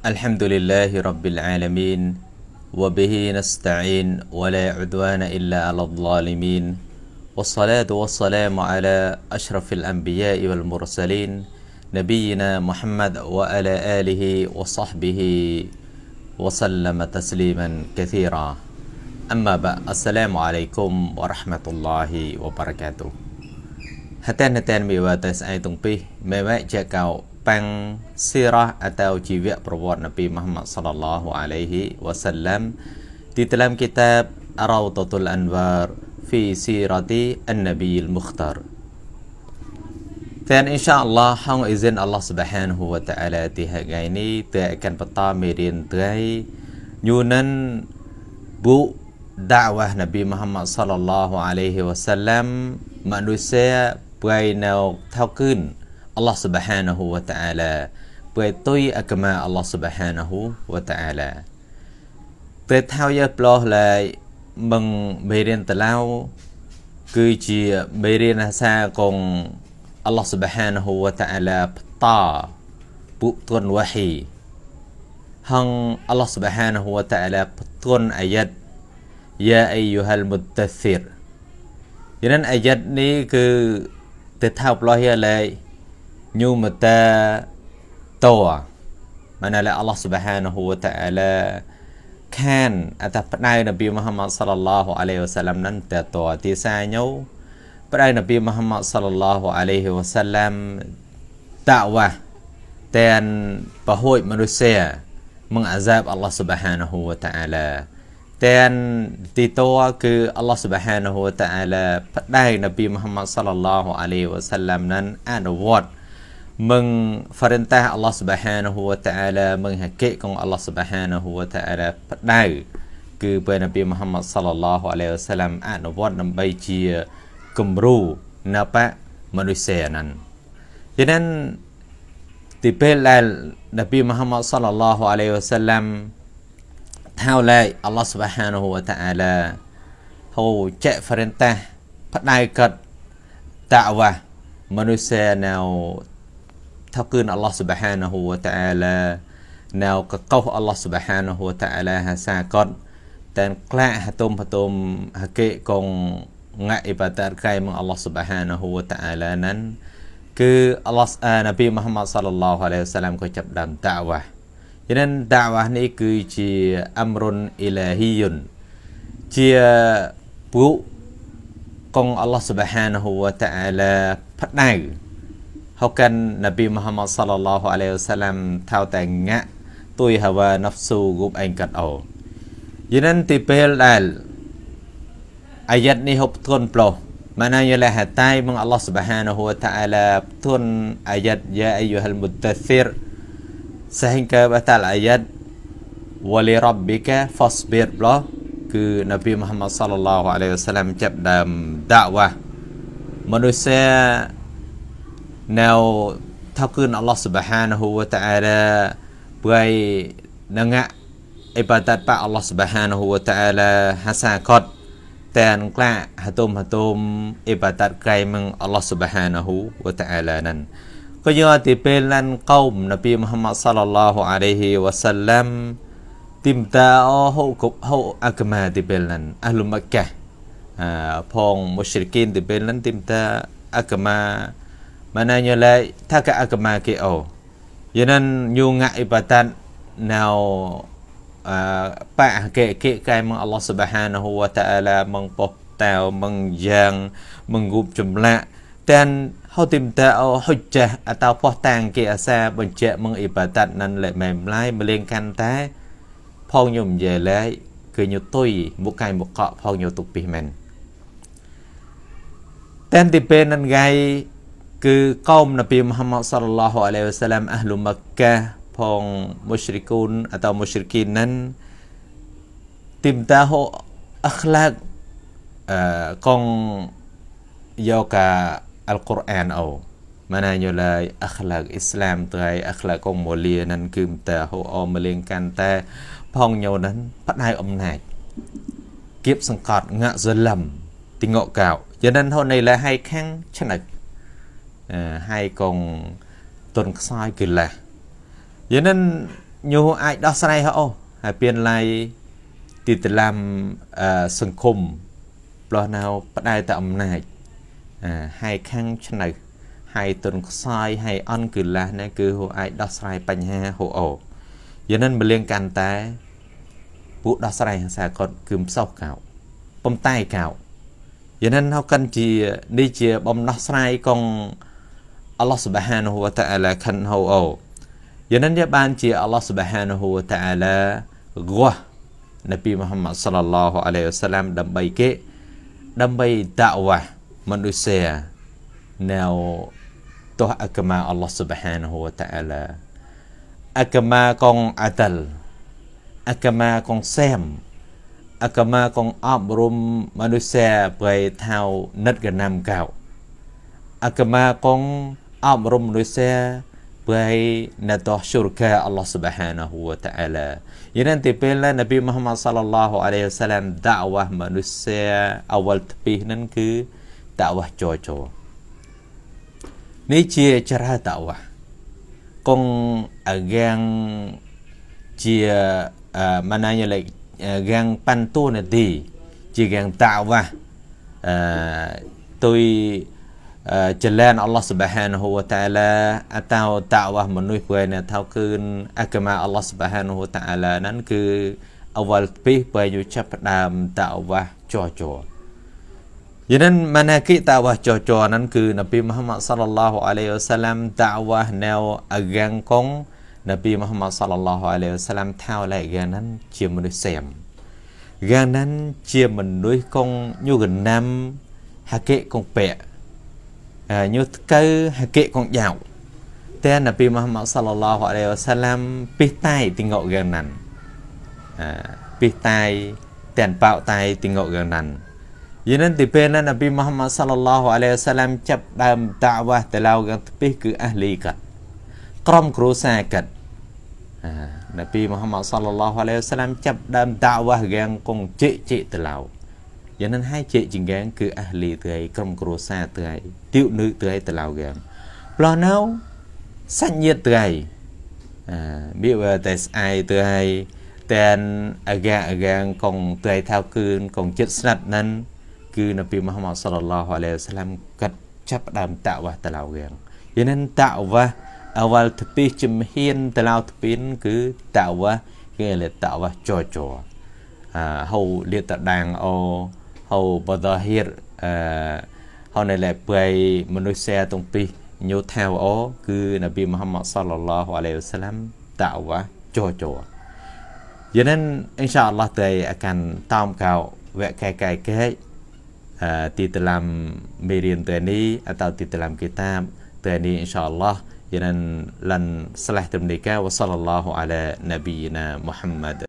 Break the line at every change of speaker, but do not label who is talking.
الحمد لله رب العالمين وبه نستعين ولا عدوان إلا على الظالمين والصلاة والسلام على أشرف الأنبياء والمرسلين نبينا محمد وعلى آله وصحبه وسلم تسليما كثيرا أما بعد السلام عليكم ورحمة الله وبركاته هتان هتان ميواتس أي تنبيه ميوات tentang sirah atau jiwa perwad Nabi Muhammad sallallahu alaihi wasallam di dalam kitab Rawdatul Anwar fi sirati an-nabiyil mukhtar. Dan insyaallah hang izin Allah Subhanahu wa taala di hari ini dia akan peta merin dai nyunan bu dakwah Nabi Muhammad sallallahu alaihi wasallam manusia bainau thakun Allah Subhanahu wa Ta'ala ពេលទុយអកមា Allah Subhanahu wa Ta'ala ពេលថៅយើប្លោះឡើយមឹងបេរៀនតឡៅគឺជាបេរៀនអាសាកង Allah Subhanahu wa Ta'ala ផ្តាពួកទ្រនវ៉ាហ៊ីហង Allah Subhanahu wa Ta'ala ផ្ទុនអាយ៉ាត់យ៉ាអាយូហាល់មុតតាហ្វីរយ៉ាងអាយ៉ាត់នេះគឺទៅថៅប្លោះយើឡើយ nyumata toa mana la Allah Subhanahu wa ta'ala ខានអត្តផ្ដៅនប៊ីមូហាម៉ាត់សល្លឡោះអាឡៃហ៊ីវសាឡាមនឹងតតទីសាញោផ្ដៅនប៊ីមូហាម៉ាត់សល្លឡោះអាឡៃហ៊ីវសាឡាមតាវ៉ាតែនប្រហួយមនុស្សាមកអាសាបអល់ឡោះស៊ុបហានហ៊ូវតាអាឡាតែនទីតោគឺអល់ឡោះស៊ុបហានហ៊ូវតាអាឡាផ្ដៅនប៊ីមូហាម៉ាត់សល្លឡោះអាឡៃហ៊ីវសាឡាមនឹងអនុវត្ត mengperintah Allah Subhanahu wa taala menghakik kong Allah Subhanahu wa taala ផ្ដៅគឺព្រះនប៊ីមូហាម៉ាត់ sallallahu alaihi wasallam អនុវត្តដើម្បីជាគំរូនៅបមនុស្សអានឹងយ៉ាងណាទីពេលដែលនប៊ីមូហាម៉ាត់ sallallahu alaihi wasallam ថាឡែក Allah Subhanahu wa taala ហូចែក perintah ផ្ដៅកាត់តាវ៉ាមនុស្សនៅថាគឺអល់ឡោះស៊ុបហានហូវតាអាឡាណៅកកោអល់ឡោះស៊ុបហានហូវតាអាឡាហាសាកតតែក្លាហតុមហតុមហកេកងងាក់អ៊ីបាតាតកៃមកអល់ឡោះស៊ុបហានហូវតាអាឡាណានគឺអល់ឡោះអានប៊ីមូហាម៉ាត់សាឡឡោះអាឡៃសាឡាមក៏ចាប់ដើមតាវ៉ាយ៉ាងนั้นតាវ៉ានេះគឺជាអមរុនអ៊ីឡាហ៊ីយុនជាពួកកងអល់ឡោះស៊ុបហានហូវតាអាឡាផ្ដៅ học hokan Nabi Muhammad sallallahu alaihi wasallam thao ta ngã tôi hawa nafsu gup anh cắt ổ Yunan ti pel dal ayat ni hop thon plo mana là la tai mong Allah subhanahu wa ta'ala thon ayat ya ayyuhal mudaththir sehingga batal ayat wali rabbika fasbir plo គឺនប៊ីមូហាម៉ាត់សល្លឡោះអាឡៃវ៉ាសាឡាំចាប់ដើមដាក់វ៉ាមនុស្សแนวทักขึ้นอัลลอฮฺ سبحانه และ تعالى เปยนังะอิบาตัดปะอัลลอฮฺ سبحانه และ تعالى ฮัสซากัดแต่นกล้าฮะตุมฮะตุมอิบาตัดไกลมึงอัลลอฮฺ سبحانه และ تعالى นั้นก็ยอติเป็นลันกอมนบีมุฮัมมัดสัลลัลลอฮุอะลัยฮิวะสัลลัมติมตาอัลฮุกบฮุอักมาติเป็นลันอัลลุมักกะพองมุชริกินติเป็นลันติมตาอักมา Maknanya lai taka agama ke o. Yanan nyunga ibatan nao pa ke ke kai mong Allah Subhanahu wa taala mong pop tao mong yang mong gup jumlah dan ហោទិមតាអោហុចចេះអតោផោះតាងគេអាសាបញ្ជាក់មងអ៊ីបាតាត់ណាន់លែមែមឡាយមលៀងកាន់តែផងញុំនិយាយឡែកគឺញុទុយមុខកាយមុខកក់ផងញុទុកពីមែនតែនទីពេលនឹងថ្ងៃគឺកោមនប៊ីមហាម៉ាត់សល្លោះអាឡៃវ៉ាសាឡាមអះលុមកាផងមុស្រីគូនអតោមុស្រីគីននឹងទីមតាហូអខ្លាកអឺកងយកកាអល់កុរអានអូម៉ាណាយូឡាយអខ្លាកអ៊ីស្លាមទៅហើយអខ្លាកកងមូលីនឹងគឺមតាហូអមលៀងកាន់តែ ផងញោនឹងផ្ដាយអំណាចគៀបសង្កត់ងាក់សលឹមទីងកកៅយ៉ាងនឹងហូនៃលែហើយខាំងឆ្នឹកហើយកងទុនខ្សោយកិលេសយ៉ាងនឹងញូអាចដោះស្រាយហោហើយពៀនឡៃទីតឡាំសង្គមផ្លោះណៅផ្ដាយតែអំណាចហើយខាងឆ្នៅហើយទុនខ្សោយហើយអន់កិលេសនេះគឺហូអាចដោះស្រាយបញ្ហាហូអូយ៉ាងនឹងមលៀងកាន់តែ ពួកដោះស្រាយហិង្សាគាត់គឺមិនសោះកោបំតែកោយ៉ាងនឹងហៅកិនជានេះជាបំដោះស្រាយកងអល់ឡោះសុបហានហូវតាអាឡាខាន់ហូអូយ៉ាងនេះបានជាអល់ឡោះសុបហានហូវតាអាឡាហ្គានប៊ីមូហាម៉ាត់សល្លឡោះអាឡៃវសាឡាមដើម្បីគេដើម្បីតាវ៉ាមនុស្សាណៅទោះអកមាអល់ឡោះសុបហានហូវតាអាឡាអកមាកងអាតលអកមាកងសែមអកមាកងអប់រំមនុស្សប្រៃថៅនិតកណាំកៅអកមាកងអប់រំមនុស្សបីណតោះសុរកាអល់ឡោះស៊ុបហានាហ៊ូវតាអាឡាយានទីពេលណាប៊ីមូហាម៉ាត់សាឡឡោះអាឡៃហ៊ីសាឡាមដាវ៉ាមនុស្សអវលទីពីនឹងគឺតាវ៉ាចោចោនេះជាចរះតាវ៉ាកងអាកាំងជាម៉ាណាយលេកាំងប៉ាន់តូនាទីជាកាំងតាវ៉ាអឺទុយចលានអល់ឡោះសុបហានហូវតាឡាអតោតាវ៉ាមនុស្សព្រៃណថាគឺអកមាអល់ឡោះសុបហានហូវតាឡាហ្នឹងគឺអវលពីបើយុចាប់ផ្ដើមតាវ៉ាចោះចោះយានម៉ាណាគីតាវ៉ាចោះចោះហ្នឹងគឺនប៊ីមូហាម៉ាត់សល្លឡោះអាឡៃហ៊ីវសាឡាំតាវ៉ាណែវអហ្គាំងកងនប៊ីមូហាម៉ាត់សល្លឡោះអាឡៃហ៊ីវសាឡាំថាវឡៃហ្គាំងហ្នឹងជាមនុស្សសែមហ្គាំងហ្នឹងជាមនុស្សកងយុគណាំហាកេកងប៉ែញុតកើហកេកងយ៉ោតែនប៊ីមហាម៉ាត់សល្លឡោះអាឡៃវ៉ាសាឡាមពីតៃទីងកយ៉ាងណាន់អឺពីតៃតែនបោតៃទីងកយ៉ាងណាន់យានទីពេលណានប៊ីមហាម៉ាត់សល្លឡោះអាឡៃវ៉ាសាឡាមចាប់ដើមតាវ៉ាតឡៅយ៉ាងទីគឺអះលីកាត់ក្រុមគ្រួសារកាត់អានប៊ីមហាម៉ាត់សល្លឡោះអាឡៃវ៉ាសាឡាមចាប់ដើមតាវ៉ាយ៉ាងកងជិជិតឡៅយ៉ាងនឹងហើយជែកចង្កាងគឺអះលីទៅឯក្រុមគ្រួសារទៅឯទៀវនឺទៅឯតឡៅកាងប្លោះណៅសាច់ញាតិទៅឯអឺមានតែស្អាយទៅឯតែនអាកាអាកាងកងទៅឯថៅគឺនកងចិត្តស្និទ្ធនឹងគឺនៅពីមហាម៉ាត់សល្លោះអាឡៃសាឡាមកាត់ចាប់ដើមតវ៉ាតឡៅកាងយ៉ាងនឹងតវ៉ាអវលទពីជំហានតឡៅទពីគឺតវ៉ាគេលេតវ៉ាចោចោអាហៅលេតតាងអូហើយបដាហៀរអឺហើយនៅលែបៃមនុស្សទាំងពីរញោថាវអគឺនប៊ីមូហាម៉ាត់សល្លឡោះអាឡៃវសាឡាំតាវ៉ាចោចោយ៉ាងนั้นអ៊ីនសាអល់ឡោះតែអកាន់តោមកៅវគ្គកែកែកែអឺទីតឡាំមេរៀនតែនេះអតទីតឡាំគីតាបតែនេះអ៊ីនសាអល់ឡោះ إذن لن صلحت بنيكا وصلى الله على نبينا محمد